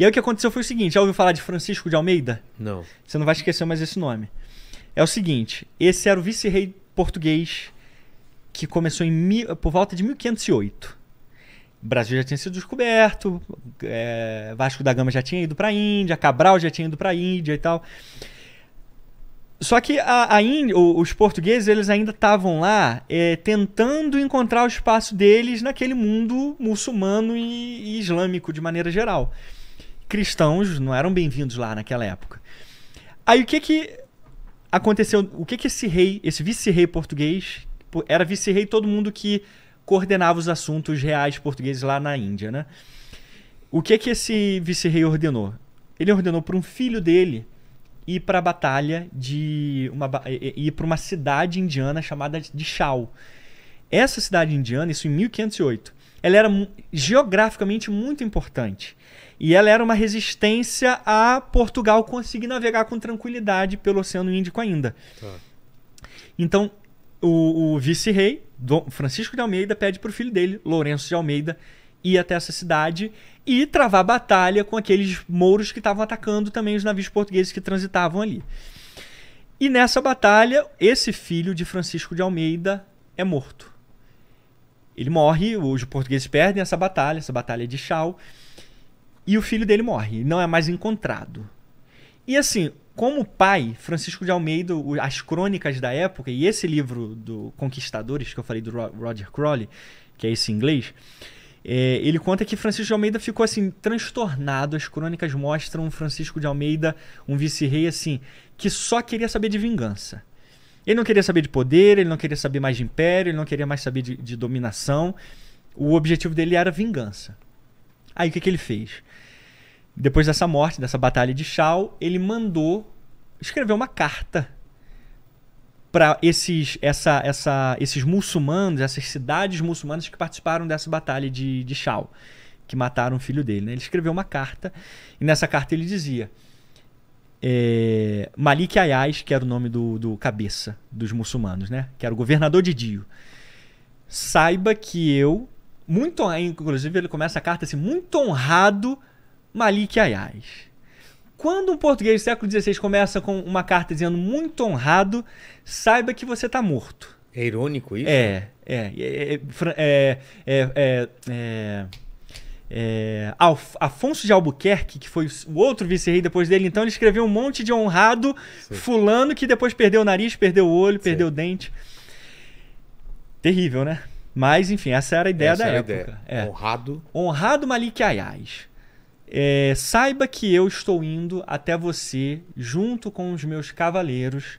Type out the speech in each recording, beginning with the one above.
E aí o que aconteceu foi o seguinte: já ouviu falar de Francisco de Almeida? Não. Você não vai esquecer mais esse nome. É o seguinte: esse era o vice-rei português que começou em, por volta de 1508. Brasil já tinha sido descoberto, é, Vasco da Gama já tinha ido para a Índia, Cabral já tinha ido para a Índia e tal. Só que a, a Índia, os portugueses eles ainda estavam lá é, tentando encontrar o espaço deles naquele mundo muçulmano e, e islâmico de maneira geral cristãos não eram bem-vindos lá naquela época. Aí o que que aconteceu? O que que esse rei, esse vice-rei português, era vice-rei todo mundo que coordenava os assuntos reais portugueses lá na Índia, né? O que que esse vice-rei ordenou? Ele ordenou para um filho dele ir para a batalha de uma ir para uma cidade indiana chamada de Chau. Essa cidade indiana, isso em 1508, ela era geograficamente muito importante. E ela era uma resistência a Portugal conseguir navegar com tranquilidade pelo Oceano Índico ainda. Tá. Então, o, o vice-rei, Francisco de Almeida, pede para o filho dele, Lourenço de Almeida, ir até essa cidade e travar batalha com aqueles mouros que estavam atacando também os navios portugueses que transitavam ali. E nessa batalha, esse filho de Francisco de Almeida é morto. Ele morre, os portugueses perdem essa batalha, essa batalha de Chau, e o filho dele morre, não é mais encontrado. E assim, como pai, Francisco de Almeida, as crônicas da época, e esse livro do Conquistadores, que eu falei do Roger Crowley, que é esse inglês, é, ele conta que Francisco de Almeida ficou assim, transtornado. As crônicas mostram Francisco de Almeida, um vice-rei, assim, que só queria saber de vingança. Ele não queria saber de poder, ele não queria saber mais de império, ele não queria mais saber de, de dominação. O objetivo dele era vingança. Aí o que, que ele fez? Depois dessa morte, dessa batalha de Shao, ele mandou escrever uma carta para esses, essa, essa, esses muçulmanos, essas cidades muçulmanas que participaram dessa batalha de, de Shao, que mataram o filho dele. Né? Ele escreveu uma carta e nessa carta ele dizia: é, Malik Ayaz, que era o nome do, do cabeça dos muçulmanos, né? Que era o governador de Dio. Saiba que eu, muito, inclusive ele começa a carta assim, muito honrado Malik Ayaz. Quando um português do século XVI começa com uma carta dizendo muito honrado, saiba que você está morto. É irônico isso? É, é, é, é, é é, Alf, Afonso de Albuquerque, que foi o outro vice-rei depois dele, então ele escreveu um monte de honrado Sim. fulano que depois perdeu o nariz, perdeu o olho, Sim. perdeu o dente. Terrível, né? Mas, enfim, essa era a ideia essa da época. Ideia. É. Honrado. Honrado Malik Ayaz. É, saiba que eu estou indo até você, junto com os meus cavaleiros,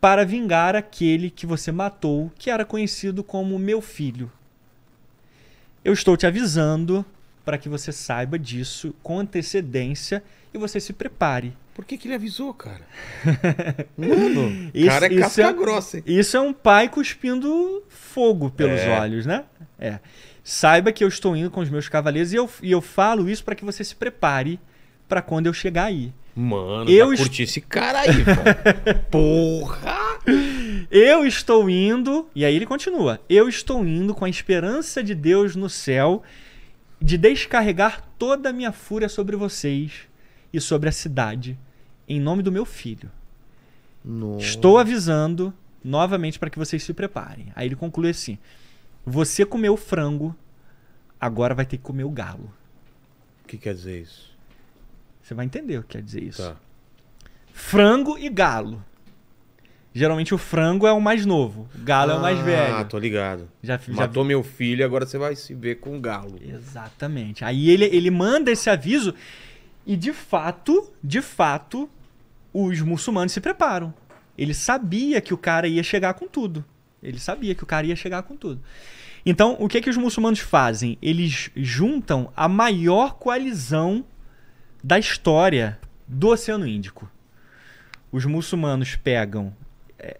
para vingar aquele que você matou, que era conhecido como meu filho, eu estou te avisando para que você saiba disso com antecedência e você se prepare. Por que, que ele avisou, cara? Mano, isso, cara é isso casca é, grossa. Hein? Isso é um pai cuspindo fogo pelos é. olhos, né? É. Saiba que eu estou indo com os meus cavaleiros e eu, e eu falo isso para que você se prepare para quando eu chegar aí. Mano, eu est... curti esse cara aí, Porra! Eu estou indo, e aí ele continua: Eu estou indo com a esperança de Deus no céu de descarregar toda a minha fúria sobre vocês e sobre a cidade, em nome do meu filho. Estou avisando novamente para que vocês se preparem. Aí ele conclui assim: Você comeu frango, agora vai ter que comer o galo. O que quer dizer isso? Você vai entender o que quer dizer isso. Tá. Frango e galo. Geralmente o frango é o mais novo, o galo ah, é o mais ah, velho. Ah, tô ligado. Já, já Matou vi... meu filho, agora você vai se ver com o galo. Exatamente. Aí ele, ele manda esse aviso e de fato, de fato, os muçulmanos se preparam. Ele sabia que o cara ia chegar com tudo. Ele sabia que o cara ia chegar com tudo. Então, o que é que os muçulmanos fazem? Eles juntam a maior coalizão da história do Oceano Índico. Os muçulmanos pegam é,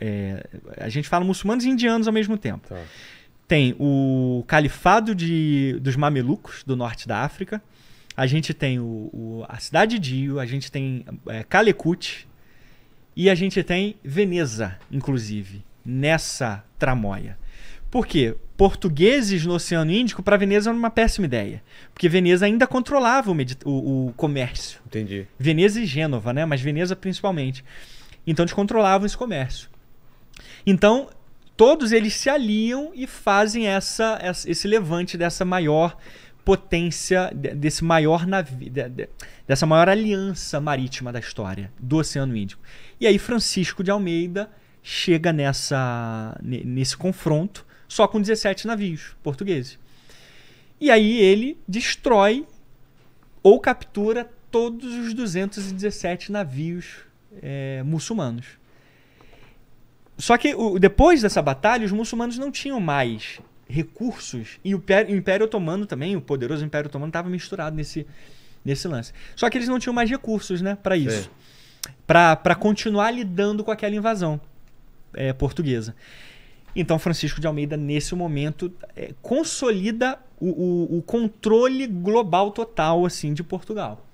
é, a gente fala muçulmanos e indianos ao mesmo tempo. Tá. Tem o califado de, dos mamelucos do norte da África. A gente tem o, o a cidade de Dio, a gente tem é, Calecut e a gente tem Veneza, inclusive, nessa tramóia. Por quê? Portugueses no Oceano Índico para Veneza era é uma péssima ideia. Porque Veneza ainda controlava o, o, o comércio. Entendi. Veneza e Gênova, né? Mas Veneza principalmente. Então eles controlavam esse comércio. Então, todos eles se aliam e fazem essa, esse levante dessa maior potência, desse maior navio, dessa maior aliança marítima da história do Oceano Índico. E aí Francisco de Almeida chega nessa, nesse confronto só com 17 navios portugueses. E aí ele destrói ou captura todos os 217 navios é, muçulmanos. Só que o, depois dessa batalha, os muçulmanos não tinham mais recursos e o Império, o Império Otomano também, o poderoso Império Otomano, estava misturado nesse, nesse lance. Só que eles não tinham mais recursos né, para isso. Para continuar lidando com aquela invasão é, portuguesa. Então, Francisco de Almeida, nesse momento, é, consolida o, o, o controle global total assim de Portugal.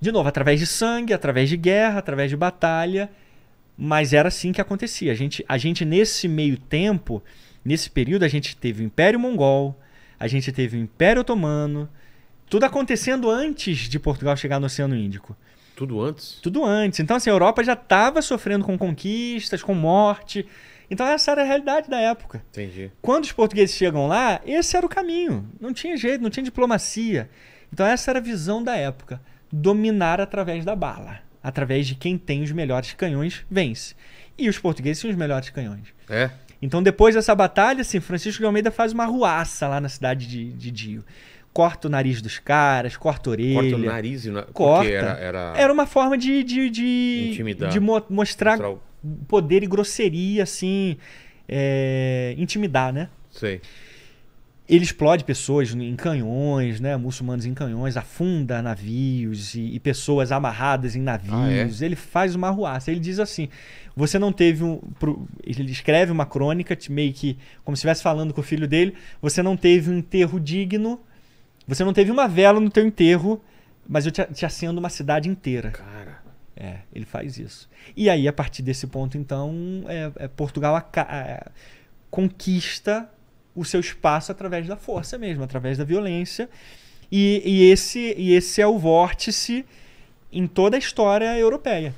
De novo, através de sangue, através de guerra, através de batalha, mas era assim que acontecia. A gente, a gente nesse meio tempo, nesse período, a gente teve o Império Mongol, a gente teve o Império Otomano, tudo acontecendo antes de Portugal chegar no Oceano Índico. Tudo antes? Tudo antes. Então, assim, a Europa já estava sofrendo com conquistas, com morte. Então, essa era a realidade da época. Entendi. Quando os portugueses chegam lá, esse era o caminho. Não tinha jeito, não tinha diplomacia. Então, essa era a visão da época dominar através da bala. Através de quem tem os melhores canhões vence. E os portugueses são os melhores canhões. É. Então, depois dessa batalha, assim, Francisco de Almeida faz uma ruaça lá na cidade de, de Dio. Corta o nariz dos caras, corta a orelha. Corta o nariz e na... corta. Era, era... era uma forma de. de, de Intimidar. De mo mostrar, mostrar poder e grosseria, assim. É... Intimidar, né? Sei. Ele explode pessoas em canhões, né? Muçulmanos em canhões, afunda navios e, e pessoas amarradas em navios. Ah, é? Ele faz uma arruaça. Ele diz assim: você não teve um. ele escreve uma crônica, meio que como se estivesse falando com o filho dele. Você não teve um enterro digno. Você não teve uma vela no teu enterro, mas eu te, te acendo uma cidade inteira. Cara. É, ele faz isso. E aí, a partir desse ponto, então, é, é Portugal a, a, a, conquista o seu espaço através da força mesmo, através da violência. E, e esse, e esse é o vórtice em toda a história europeia.